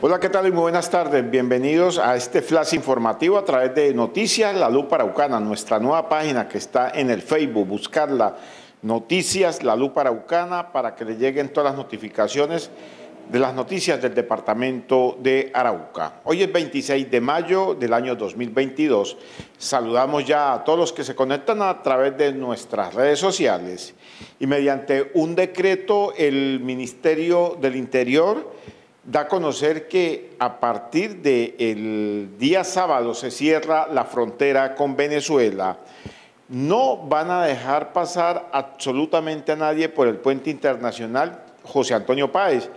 Hola, ¿qué tal y muy buenas tardes? Bienvenidos a este flash informativo a través de Noticias La Luz Paraucana, nuestra nueva página que está en el Facebook. Buscarla, Noticias La Luz Paraucana, para que le lleguen todas las notificaciones de las noticias del departamento de Arauca. Hoy es 26 de mayo del año 2022. Saludamos ya a todos los que se conectan a través de nuestras redes sociales y mediante un decreto el Ministerio del Interior da a conocer que a partir del día sábado se cierra la frontera con Venezuela. No van a dejar pasar absolutamente a nadie por el puente internacional José Antonio Páez,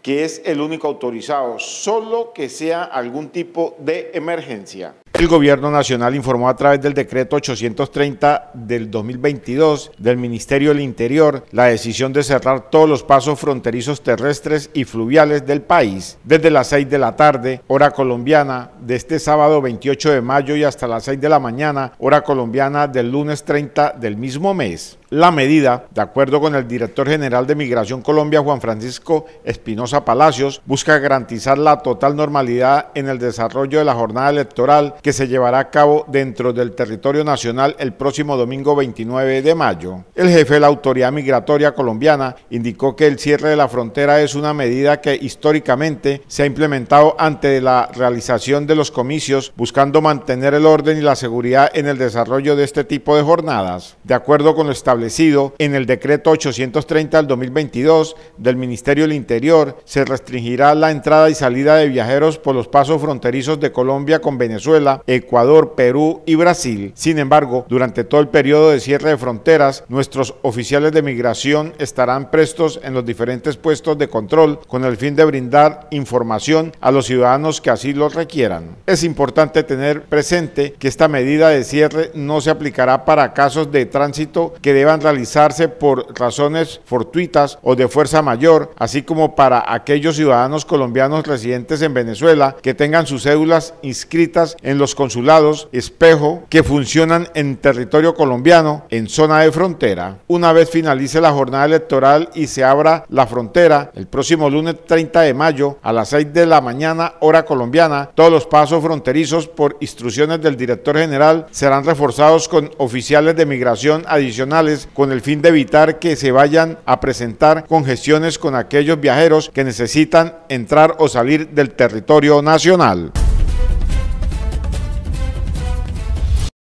que es el único autorizado, solo que sea algún tipo de emergencia. El Gobierno Nacional informó a través del decreto 830 del 2022 del Ministerio del Interior la decisión de cerrar todos los pasos fronterizos terrestres y fluviales del país desde las 6 de la tarde, hora colombiana, de este sábado 28 de mayo y hasta las 6 de la mañana, hora colombiana del lunes 30 del mismo mes. La medida, de acuerdo con el director general de Migración Colombia, Juan Francisco Espinosa Palacios, busca garantizar la total normalidad en el desarrollo de la jornada electoral que se llevará a cabo dentro del territorio nacional el próximo domingo 29 de mayo. El jefe de la Autoridad Migratoria Colombiana indicó que el cierre de la frontera es una medida que históricamente se ha implementado ante la realización de los comicios, buscando mantener el orden y la seguridad en el desarrollo de este tipo de jornadas. De acuerdo con lo establecido, en el decreto 830 del 2022 del Ministerio del Interior, se restringirá la entrada y salida de viajeros por los pasos fronterizos de Colombia con Venezuela, Ecuador, Perú y Brasil. Sin embargo, durante todo el periodo de cierre de fronteras, nuestros oficiales de migración estarán prestos en los diferentes puestos de control con el fin de brindar información a los ciudadanos que así lo requieran. Es importante tener presente que esta medida de cierre no se aplicará para casos de tránsito que deben deban realizarse por razones fortuitas o de fuerza mayor, así como para aquellos ciudadanos colombianos residentes en Venezuela que tengan sus cédulas inscritas en los consulados espejo que funcionan en territorio colombiano en zona de frontera. Una vez finalice la jornada electoral y se abra la frontera, el próximo lunes 30 de mayo a las 6 de la mañana hora colombiana, todos los pasos fronterizos por instrucciones del director general serán reforzados con oficiales de migración adicionales con el fin de evitar que se vayan a presentar congestiones con aquellos viajeros que necesitan entrar o salir del territorio nacional.